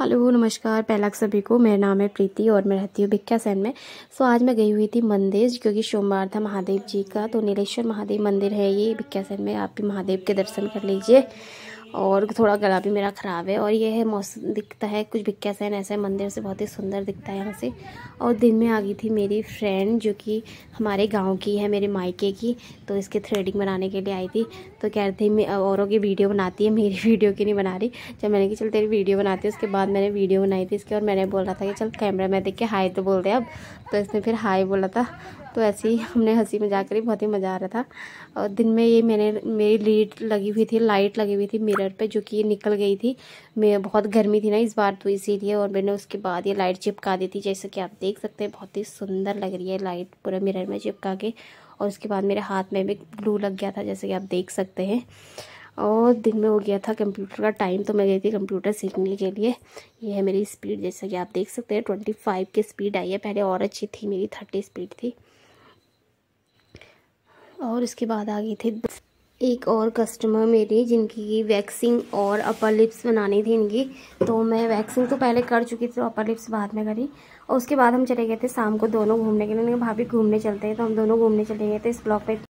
hello नमस्कार पहला सभी को मेरा नाम है प्रीति और मैं रहती हूँ भिक्या सैन में सो आज मैं गई हुई थी मंदिर क्योंकि सोमवार था महादेव जी का तो नीलेश्वर महादेव मंदिर है ये भिक्या सैन में आप भी महादेव के दर्शन कर लीजिए और थोड़ा गला भी मेरा ख़राब है और ये है मौसम दिखता है कुछ सहन ऐसा मंदिर से बहुत ही सुंदर दिखता है यहाँ से और दिन में आ गई थी मेरी फ्रेंड जो कि हमारे गांव की है मेरे मायके की तो इसके थ्रेडिंग बनाने के लिए आई थी तो कह रही थी मैं औरों की वीडियो बनाती है मेरी वीडियो की नहीं बना रही जब मैंने कहा चल तेरी वीडियो बनाती है उसके बाद मैंने वीडियो बनाई थी इसके और मैंने बोल रहा था कि चल कैमरा मैं देख के हाई तो बोल रहे अब तो इसने फिर हाई बोला था तो ऐसे ही हमने हंसी मजाक करी बहुत ही मज़ा आ रहा था और दिन में ये मैंने मेरी लीड लगी हुई थी लाइट लगी हुई थी मिरर पे जो कि ये निकल गई थी मैं बहुत गर्मी थी ना इस बार तो इसीलिए और मैंने उसके बाद ये लाइट चिपका दी थी जैसे कि आप देख सकते हैं बहुत ही सुंदर लग रही है लाइट पूरा मिरर में चिपका के और उसके बाद मेरे हाथ में भी ग्लू लग गया था जैसे कि आप देख सकते हैं और दिन में हो गया था कंप्यूटर का टाइम तो मैं गई थी कंप्यूटर सीखने के लिए ये है मेरी स्पीड जैसा कि आप देख सकते हैं ट्वेंटी फाइव की स्पीड आई है पहले और अच्छी थी मेरी थर्टी स्पीड थी और इसके बाद आ गई थी एक और कस्टमर मेरे जिनकी वैक्सिंग और अपर लिप्स बनानी थी इनकी तो मैं वैक्सिंग तो पहले कर चुकी थी तो अपर लिप्स बाद में करी और उसके बाद हम चले गए थे शाम को दोनों घूमने के लिए भाभी घूमने चलते हैं तो हम दोनों घूमने चले गए थे इस ब्लॉक पे